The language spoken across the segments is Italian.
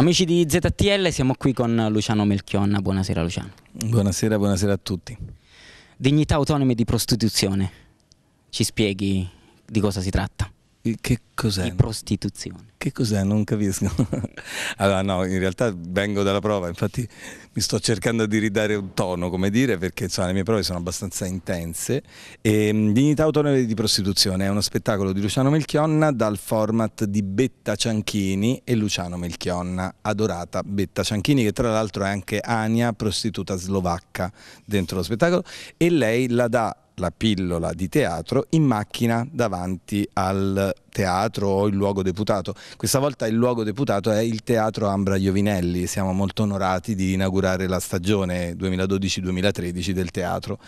Amici di ZTL, siamo qui con Luciano Melchionna. Buonasera Luciano. Buonasera, buonasera a tutti. Dignità autonome di prostituzione. Ci spieghi di cosa si tratta? Che cos'è? Di prostituzione. Che cos'è? Non capisco. allora no, in realtà vengo dalla prova, infatti mi sto cercando di ridare un tono, come dire, perché insomma, le mie prove sono abbastanza intense. E, ehm, Dignità autonome di prostituzione è uno spettacolo di Luciano Melchionna dal format di Betta Cianchini e Luciano Melchionna, adorata Betta Cianchini, che tra l'altro è anche Ania, prostituta slovacca dentro lo spettacolo, e lei la dà la pillola di teatro in macchina davanti al teatro o il luogo deputato. Questa volta il luogo deputato è il teatro Ambra Iovinelli, siamo molto onorati di inaugurare la stagione 2012-2013 del teatro.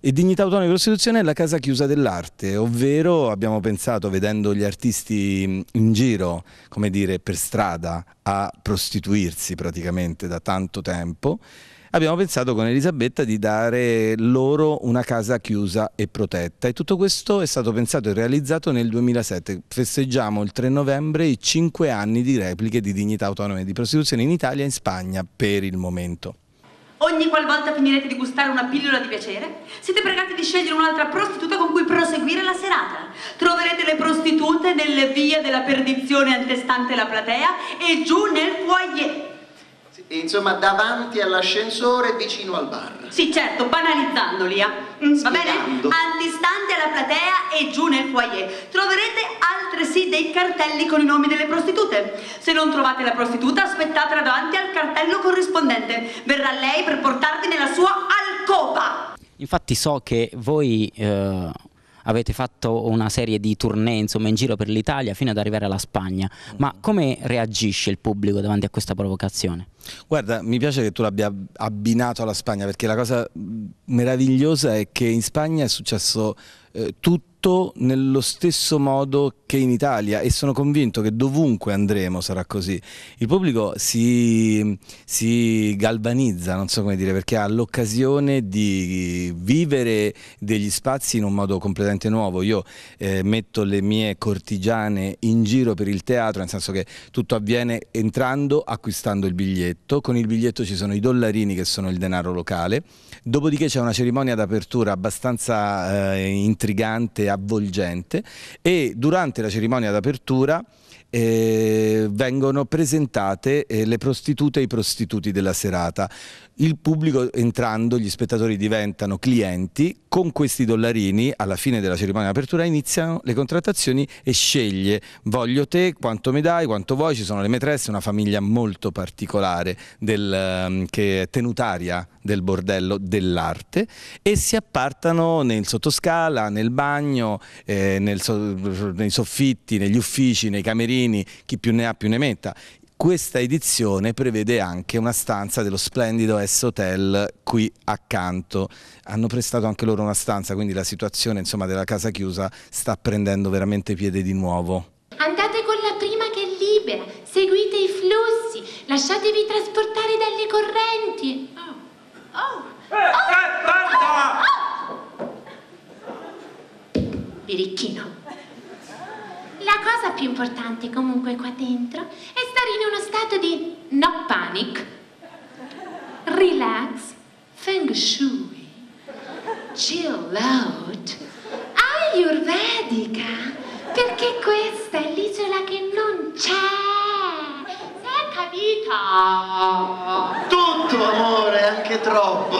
E Dignità Autonoma e Costituzione è la casa chiusa dell'arte, ovvero abbiamo pensato vedendo gli artisti in giro, come dire, per strada a prostituirsi praticamente da tanto tempo, abbiamo pensato con Elisabetta di dare loro una casa chiusa e protetta e tutto questo è stato pensato e realizzato nel 2007. Festeggiamo il 3 novembre i 5 anni di repliche di dignità autonoma e di prostituzione in Italia e in Spagna per il momento. Ogni qualvolta finirete di gustare una pillola di piacere, siete pregati di scegliere un'altra prostituta con cui proseguire la serata. Troverete le prostitute nelle vie della perdizione antestante la platea e giù nel foyer. Insomma, davanti all'ascensore vicino al bar. Sì, certo, banalizzandoli, eh. mm, va bene? Antistante alla platea e giù nel foyer. Troverete altresì dei cartelli con i nomi delle prostitute. Se non trovate la prostituta, aspettatela davanti al cartello corrispondente. Verrà lei per portarvi nella sua alcoba. Infatti so che voi... Eh avete fatto una serie di tournée insomma, in giro per l'Italia fino ad arrivare alla Spagna, ma mm. come reagisce il pubblico davanti a questa provocazione? Guarda, mi piace che tu l'abbia abbinato alla Spagna perché la cosa meravigliosa è che in Spagna è successo eh, tutto nello stesso modo che in Italia e sono convinto che dovunque andremo sarà così. Il pubblico si, si galvanizza, non so come dire, perché ha l'occasione di vivere degli spazi in un modo completamente nuovo. Io eh, metto le mie cortigiane in giro per il teatro, nel senso che tutto avviene entrando, acquistando il biglietto biglietto, con il biglietto ci sono i dollarini che sono il denaro locale, dopodiché c'è una cerimonia d'apertura abbastanza eh, intrigante, avvolgente e durante la cerimonia d'apertura eh, vengono presentate eh, le prostitute e i prostituti della serata. Il pubblico entrando, gli spettatori diventano clienti, con questi dollarini alla fine della cerimonia di apertura iniziano le contrattazioni e sceglie voglio te, quanto mi dai, quanto vuoi, ci sono le metresse, una famiglia molto particolare del, ehm, che è tenutaria del bordello dell'arte e si appartano nel sottoscala, nel bagno, eh, nel nei soffitti, negli uffici, nei camerini bambini, chi più ne ha più ne metta. Questa edizione prevede anche una stanza dello splendido S Hotel qui accanto. Hanno prestato anche loro una stanza, quindi la situazione insomma, della casa chiusa sta prendendo veramente piede di nuovo. Andate con la prima che è libera, seguite i flussi, lasciatevi trasportare dalle correnti. Oh. Oh. oh. eh, basta! Eh, oh. Birichino. La cosa più importante comunque qua dentro è stare in uno stato di no panic, relax, feng shui, chill out, ayurvedica, perché questa è l'isola che non c'è. Si è capito? Tutto amore, anche troppo.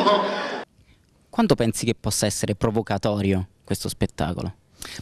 Quanto pensi che possa essere provocatorio questo spettacolo?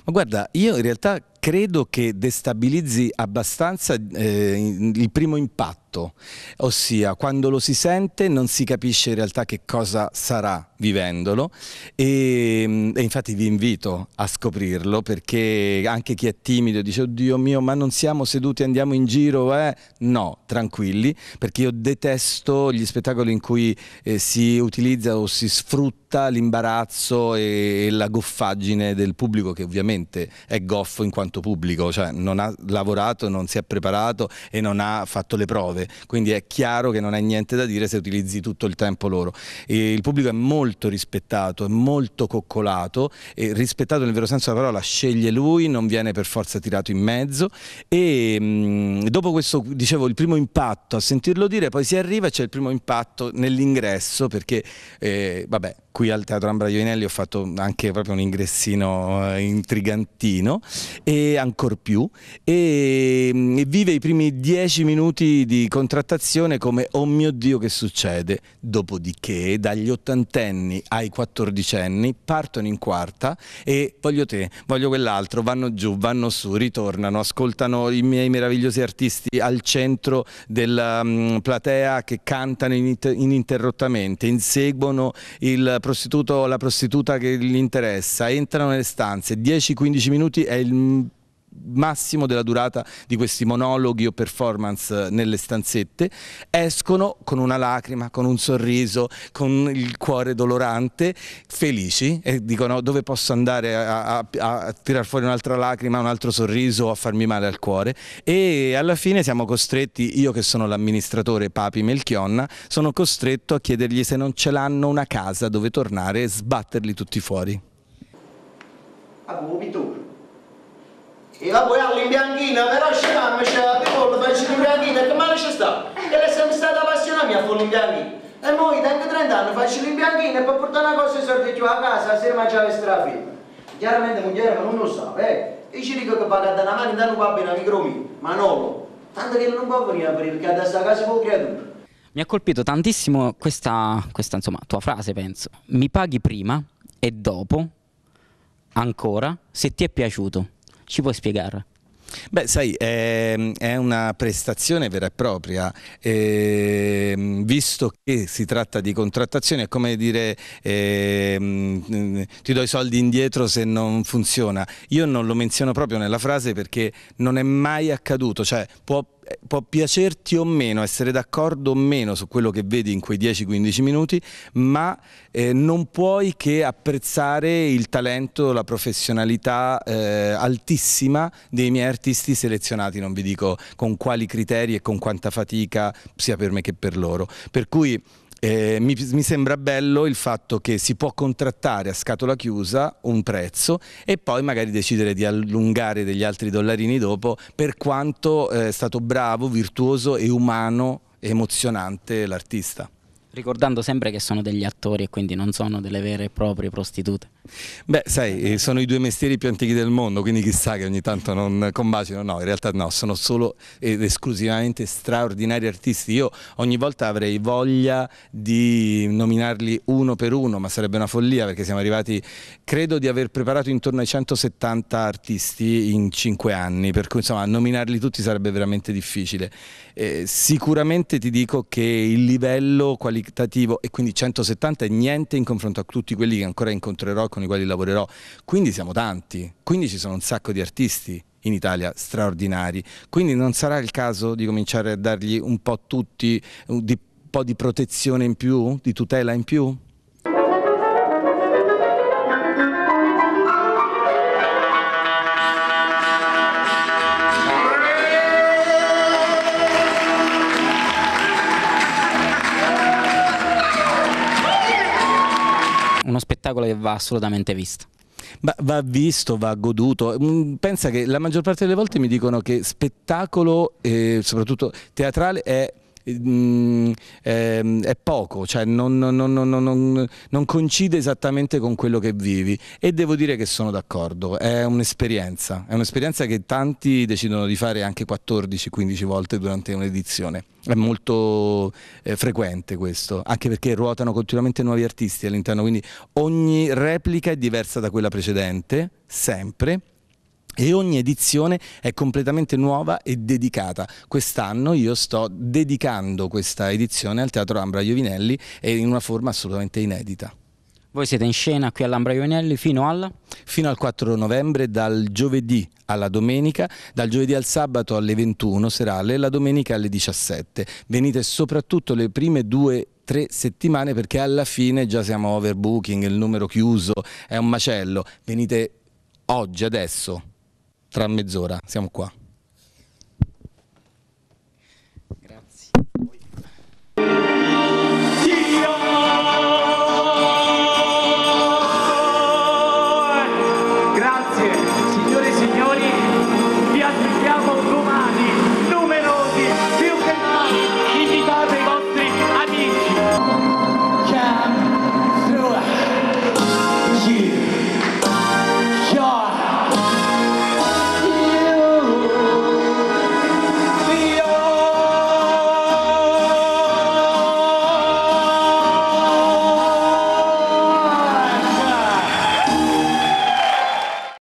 Ma guarda, io in realtà credo che destabilizzi abbastanza eh, il primo impatto, ossia quando lo si sente non si capisce in realtà che cosa sarà vivendolo e, mm, e infatti vi invito a scoprirlo perché anche chi è timido dice oddio mio ma non siamo seduti andiamo in giro eh? no tranquilli perché io detesto gli spettacoli in cui eh, si utilizza o si sfrutta l'imbarazzo e, e la goffaggine del pubblico che ovviamente è goffo in quanto alto pubblico, cioè non ha lavorato, non si è preparato e non ha fatto le prove, quindi è chiaro che non hai niente da dire se utilizzi tutto il tempo loro. E il pubblico è molto rispettato, è molto coccolato e rispettato nel vero senso della parola, sceglie lui, non viene per forza tirato in mezzo e mh, dopo questo, dicevo, il primo impatto a sentirlo dire, poi si arriva e c'è il primo impatto nell'ingresso perché, eh, vabbè, qui al Teatro Ambra Iovinelli ho fatto anche proprio un ingressino eh, intrigantino e ancora più e, mm, e vive i primi dieci minuti di contrattazione come oh mio Dio che succede, dopodiché dagli ottantenni ai quattordicenni partono in quarta e voglio te, voglio quell'altro, vanno giù, vanno su, ritornano, ascoltano i miei meravigliosi artisti al centro della um, platea che cantano ininterrottamente, inseguono il prostituto o la prostituta che gli interessa, entrano nelle stanze, 10-15 minuti è il mm, massimo della durata di questi monologhi o performance eh, nelle stanzette, escono con una lacrima, con un sorriso, con il cuore dolorante, felici e dicono dove posso andare a, a, a tirar fuori un'altra lacrima, un altro sorriso o a farmi male al cuore e alla fine siamo costretti, io che sono l'amministratore Papi Melchionna, sono costretto a chiedergli se non ce l'hanno una casa dove tornare e sbatterli tutti fuori. A voi. E la poi bianchina, però scendiamo, c'è la piccola, faccio l'imbianchina, che male ci sta? E lei sempre stata appassionata mia a fare l'imbianchina. E poi, anche 30 anni, faccio l'imbianchina e poi portare una cosa di sorteggio a casa, se sera mangiava strafino. Chiaramente la moglie non lo sa, eh. E ci dico che vado a dare una mano, intanto va bene, mi mio, ma no, tanto che non può venire a aprire, perché adesso a casa può creatura. Mi ha colpito tantissimo questa, questa insomma, tua frase, penso. Mi paghi prima e dopo, ancora, se ti è piaciuto. Ci puoi spiegare? Beh, sai, è, ehm, è, una prestazione vera e propria, eh, visto che si tratta di contrattazione è come dire eh, ti do i soldi indietro se non funziona. Io non lo menziono proprio nella frase perché non è mai accaduto, cioè può può piacerti o meno, essere d'accordo o meno su quello che vedi in quei 10-15 minuti, ma eh, non puoi che apprezzare il talento, la professionalità eh, altissima dei miei artisti selezionati, non vi dico con quali criteri e con quanta fatica sia per me che per loro. Per cui eh, mi, mi, sembra bello il fatto che si può contrattare a scatola chiusa un prezzo e poi magari decidere di allungare degli altri dollarini dopo per quanto eh, è stato bravo, virtuoso e umano e emozionante l'artista. Ricordando sempre che sono degli attori e quindi non sono delle vere e proprie prostitute. Beh, sai, eh, sono i due mestieri più antichi del mondo, quindi chissà che ogni tanto non combaciano. no, in realtà no, sono solo ed esclusivamente straordinari artisti. Io ogni volta avrei voglia di nominarli uno per uno, ma sarebbe una follia perché siamo arrivati, credo di aver preparato intorno ai 170 artisti in 5 anni, per cui insomma nominarli tutti sarebbe veramente difficile. Eh, sicuramente ti dico che il livello qualitativo, e quindi 170 è niente in confronto a tutti quelli che ancora incontrerò con i quali lavorerò. Quindi siamo tanti, quindi ci sono un sacco di artisti in Italia straordinari, quindi non sarà il caso di cominciare a dargli un po' tutti, un po' di protezione in più, di tutela in più? spettacolo che va assolutamente visto. Va, va, visto, va goduto. Mm, pensa che la maggior parte delle volte mi dicono che spettacolo, eh, soprattutto teatrale, è Mm, ehm, è, poco, cioè non, non, non, non, coincide esattamente con quello che vivi e devo dire che sono d'accordo, è un'esperienza, è un'esperienza che tanti decidono di fare anche 14-15 volte durante un'edizione, è molto eh, frequente questo, anche perché ruotano continuamente nuovi artisti all'interno, quindi ogni replica è diversa da quella precedente, sempre e ogni edizione è completamente nuova e dedicata. Quest'anno io sto dedicando questa edizione al Teatro Ambra Iovinelli e in una forma assolutamente inedita. Voi siete in scena qui all'Ambra Iovinelli fino al? Fino al 4 novembre, dal giovedì alla domenica, dal giovedì al sabato alle 21 serale e la domenica alle 17. Venite soprattutto le prime due tre settimane perché alla fine già siamo overbooking, il numero chiuso è un macello. Venite oggi, adesso tra mezz'ora siamo qua.